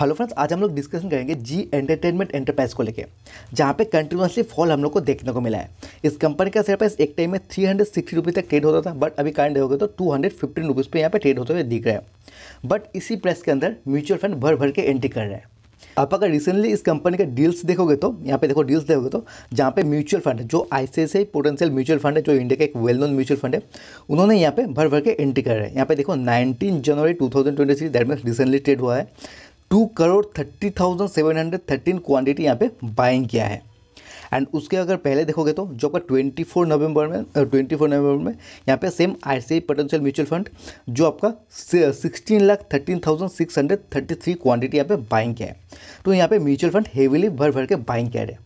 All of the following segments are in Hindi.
हेलो फ्रेंड्स आज हम लोग डिस्कशन करेंगे जी एंटरटेनमेंट एंटरप्राइज को लेके जहाँ पे कंटिन्यूसली फॉल हम लोग को देखने को मिला है इस कंपनी का शेयर प्राइस एक टाइम में थ्री हंड्रेड सिक्सटी रुपीज़ तक ट्रेड होता था बट अभी कारण हो गया तो टू हंड्रेड फिफ्टीन रुपीज़ पर यहाँ पे ट्रेड होते हुए दिख रहा है बट इसी प्राइस के अंदर म्यूचुअल फंड भर भर के एंट्री कर रहे हैं आप अगर रिसेंटली इस कंपनी के डील्स देखोगे तो यहाँ पे देखो डील्स देखोगे तो जहाँ पे म्यूचुअल फंड है जो आईसीआईसीआई पोटेंशियल म्यूचुअल फंड है जो इंडिया का एक वेल नोन म्यूचुअल फंड है उन्होंने यहाँ पे भर भर के एंट्री कर रहे हैं यहाँ पे देखो 19 जनवरी 2023 thousand that mean recently trade हुआ है two crore thirty thousand seven hundred thirteen quantity यहाँ पे बाइंग किया है एंड उसके अगर पहले देखोगे तो जो आपका ट्वेंटी फोर नवंबर में ट्वेंटी फोर नवंबर में यहाँ पे same I C potential mutual fund जो आपका sixteen lakh thirteen thousand six hundred thirty three quantity यहाँ पे बाइंग किया है तो यहाँ पे म्यूचुअल फंड हेविली भर भर के बाइंग किया है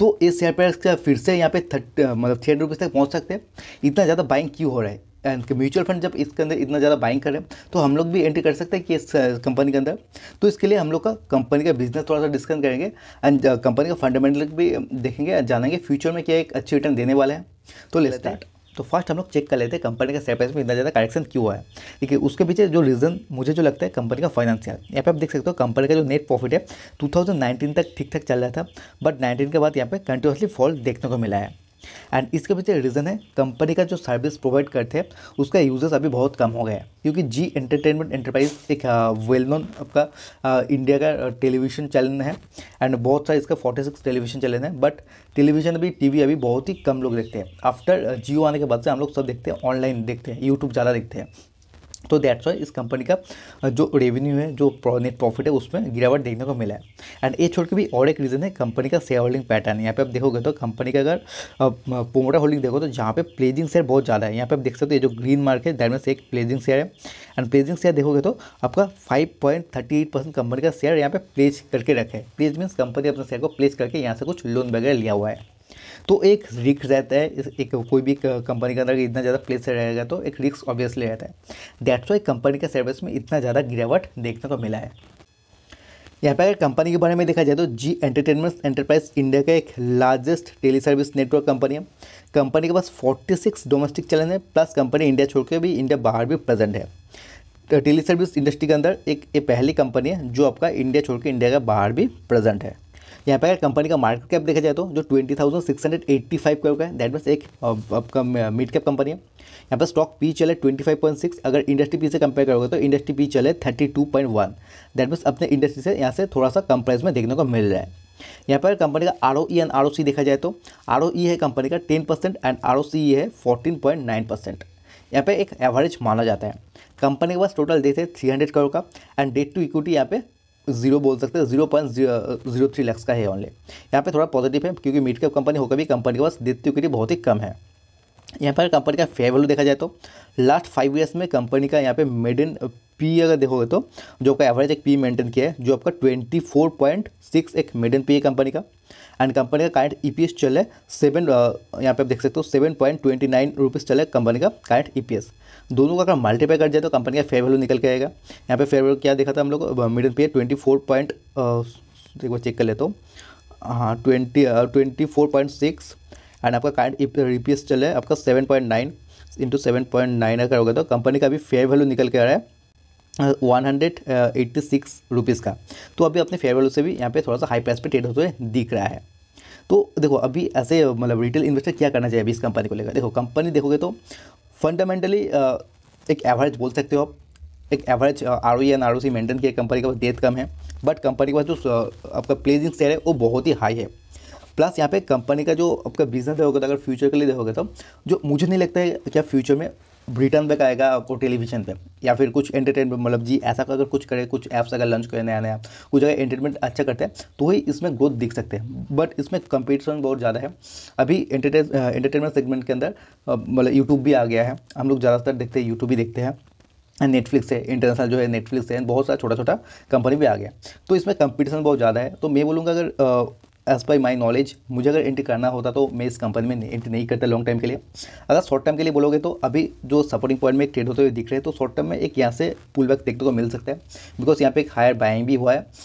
तो इस शेयर प्राइस का फिर से यहाँ पे थर्ट मतलब थ्री हंड्रेड रुपीज़ तक पहुँच सकते हैं इतना ज़्यादा बाइंग क्यों हो रहा है एंड म्यूचुअल फंड जब इसके अंदर इतना ज़्यादा बाइंग कर रहे हैं तो हम लोग भी एंट्री कर सकते हैं कि इस कंपनी uh, के अंदर तो इसके लिए हम लोग का कंपनी का बिजनेस थोड़ा सा डिस्कस करेंगे एंड कंपनी uh, का फंडामेंटल भी देखेंगे जानेंगे फ्यूचर में क्या एक अच्छी रिटर्न देने वाला है तो ले स्टार्ट तो फर्स्ट हम लोग चेक कर लेते हैं कंपनी का शेयर प्राइस में इतना ज़्यादा करेक्शन क्यों हुआ है ठीक है उसके पीछे जो रीज़न मुझे जो लगता है कंपनी का फाइनेंशियल यहाँ पे आप देख सकते हो कंपनी का जो नेट प्रॉफिट है 2019 तक ठीक ठाक चल रहा था बट 19 के बाद यहाँ पे कंटिन्यूसली फॉल देखने को मिला है एंड इसके पीछे रीज़न है कंपनी का जो सर्विस प्रोवाइड करते हैं उसका यूजर्स अभी बहुत कम हो गया है क्योंकि जी एंटरटेनमेंट एंटरप्राइज एक वेल नोन आपका इंडिया का टेलीविज़न चैनल है एंड बहुत सारे इसका फोर्टी सिक्स टेलीविज़न चैनल है बट टेलीविज़न टी टीवी अभी बहुत ही कम लोग देखते हैं आफ्टर जियो आने के बाद से हम लोग सब देखते हैं ऑनलाइन देखते हैं यूट्यूब ज़्यादा देखते हैं तो दैट्स वाई इस कंपनी का जो रेवेन्यू है जो नेट प्रॉफिट है उसमें गिरावट देखने को मिला है एंड ये छोड़ के भी और एक रीज़न है कंपनी का शेयर होल्डिंग पैटर्न यहाँ पे आप देखोगे तो कंपनी का अगर पोमोटा होल्डिंग देखो तो जहाँ पे प्लेजिंग शेयर बहुत ज़्यादा है यहाँ पे आप देख सकते हो ये जो ग्रीन मार्क है दैट में एक प्लेजिंग शेयर है एंड प्लेजिंग शेयर देखोगे तो आपका five point thirty eight percent company का शेयर यहाँ पे प्लेज करके रखे प्लेज मीन्स कंपनी अपने शेयर को प्लेज करके यहाँ से कुछ लोन वगैरह लिया हुआ है तो एक रिक्स रहता है एक कोई भी कंपनी के अंदर इतना ज़्यादा प्लेस रहेगा तो एक रिक्स ऑब्वियसली रहता है दैट्स वाई कंपनी के सर्विस में इतना ज़्यादा गिरावट देखने को मिला है यहाँ पर अगर कंपनी के बारे में देखा जाए तो जी एंटरटेनमेंट एंटरप्राइज इंडिया का एक largest tele service network company है कंपनी के पास 46 डोमेस्टिक चैनल है प्लस कंपनी इंडिया छोड़कर भी इंडिया बाहर भी प्रेजेंट है टेली सर्विस इंडस्ट्री के अंदर एक ये पहली कंपनी है जो आपका इंडिया छोड़कर इंडिया का बाहर भी प्रेजेंट है यहाँ पे अगर कंपनी का मार्केट कैप देखा जाए तो जो twenty thousand six hundred eighty five का है दैट मीस एक आपका मिड कैप कंपनी है यहाँ पर स्टॉक पी चले ट्वेंटी फाइव पॉइंट सिक्स अगर इंडस्ट्री पी से कंपेयर करोगे तो इंडस्ट्री पी चले thirty two point one that means अपने इंडस्ट्री से यहाँ से थोड़ा सा कम प्राइस में देखने को मिल रहा है यहाँ पर कंपनी का R O E and R O C देखा जाए तो आर ओ ई है कंपनी का ten percent and R O C है फोर्टीन पॉइंट नाइन परसेंट यहाँ पर एक एवरेज माना जाता है कंपनी के पास total debt three hundred crore का एंड डेट टू इक्विटी यहाँ पे जीरो बोल सकते हैं zero point zero three lakhs का है ओनली यहाँ पे थोड़ा पॉजिटिव है क्योंकि मिड कैप कंपनी होकर भी कंपनी के पास देती हुई बहुत ही कम है यहाँ पर कंपनी का फेयर वैल्यू देखा जाए तो लास्ट फाइव ईयर्स में कंपनी का यहाँ पे मेड इन पी अगर देखोगे तो जो आपका एवरेज एक पी मेंटेन किया है जो आपका ट्वेंटी फोर पॉइंट सिक्स एक मिडन पी है कंपनी का एंड कंपनी का करंट ई पी एस चल है सेवन यहाँ पे आप देख सकते हो seven point twenty nine rupees चल है कंपनी का करंट ई पी एस दोनों तो का अगर मल्टीपाई कर जाए तो कंपनी का फेयर वैल्यू निकल के आएगा यहाँ पे फेयर वैल्यू क्या देखा था हम लोग मिडन पे ट्वेंटी फोर पॉइंट एक बार चेक कर लेता हूँ हाँ twenty twenty four point six and आपका करंट ई पी एस चल है आपका seven point nine into seven point nine अगर होगा तो कंपनी का अभी फेयर वैल्यू निकल के आ रहा है one hundred eighty six rupees का तो अभी अपने फेयर वैल्यू से भी यहाँ पे थोड़ा सा हाई प्राइस पे ट्रेड होते हुए दिख रहा है तो देखो अभी ऐसे मतलब रिटेल इन्वेस्टर क्या करना चाहिए अभी इस कंपनी को लेकर देखो कंपनी देखोगे तो फंडामेंटली एक एवरेज बोल सकते हो आप एक average R O N R O C maintain किया कंपनी के पास डेथ कम है बट कंपनी के पास जो आपका प्लेजिंग शेयर है वो बहुत ही हाई है प्लस यहाँ पे कंपनी का जो आपका बिजनेस देखोगे तो अगर फ्यूचर के लिए देखोगे तो जो मुझे नहीं लगता है क्या फ्यूचर में ब्रिटन पे करेगा आपको टेलीविजन पे या फिर कुछ एंटरटेनमेंट मतलब जी ऐसा अगर कुछ करे कुछ ऐप्स अगर लॉन्च करें नया नया कुछ अगर एंटरटेनमेंट अच्छा करते हैं तो ही इसमें ग्रोथ दिख सकते हैं बट इसमें कंपटीशन बहुत ज़्यादा है अभी एंटरटेन एंटरटेनमेंट सेगमेंट के अंदर मतलब यूट्यूब भी आ गया है हम लोग ज़्यादातर देखते हैं यूट्यूब ही देखते हैं नेटफ्लिक्स है इंटरनेशनल जो है नेटफ्लिक्स है बहुत सारा छोटा छोटा कंपनी भी आ गया तो इसमें कंपटीशन बहुत ज़्यादा है तो मैं बोलूँगा अगर एज़ बाई माई नॉलेज मुझे अगर एंट्री करना होता तो मैं इस कंपनी में एंट्री नहीं करता लॉन्ग टाइम के लिए अगर शॉर्ट टर्म के लिए बोलोगे तो अभी जो सपोर्टिंग पॉइंट में ट्रेड होते हुए दिख रहे हैं तो शॉर्ट टर्म में एक यहाँ से पुल बैक देखने को मिल सकता है बिकॉज यहाँ पे एक हायर बाइंग भी हुआ है